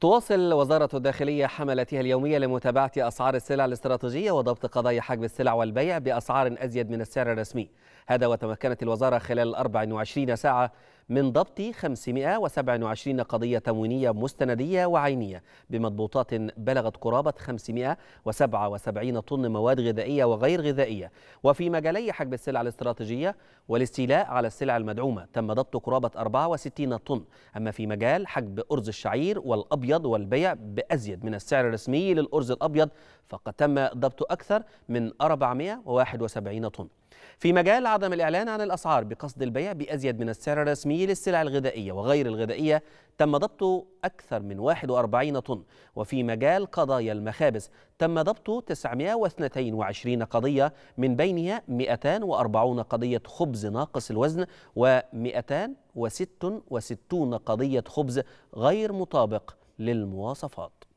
تواصل وزارة الداخلية حملتها اليومية لمتابعة أسعار السلع الاستراتيجية وضبط قضايا حجب السلع والبيع بأسعار أزيد من السعر الرسمي هذا وتمكنت الوزارة خلال 24 ساعة من ضبط 527 قضية تموينية مستندية وعينية بمضبوطات بلغت قرابة 577 طن مواد غذائية وغير غذائية وفي مجالي حجب السلع الاستراتيجية والاستيلاء على السلع المدعومة تم ضبط قرابة 64 طن أما في مجال حجب أرز الشعير والأبيض والبيع بأزيد من السعر الرسمي للأرز الأبيض فقد تم ضبط أكثر من 471 طن في مجال عدم الإعلان عن الأسعار بقصد البيع بأزيد من السعر الرسمي للسلع الغذائية وغير الغذائية تم ضبط أكثر من 41 طن وفي مجال قضايا المخابز تم ضبط 922 قضية من بينها 240 قضية خبز ناقص الوزن و266 قضية خبز غير مطابق للمواصفات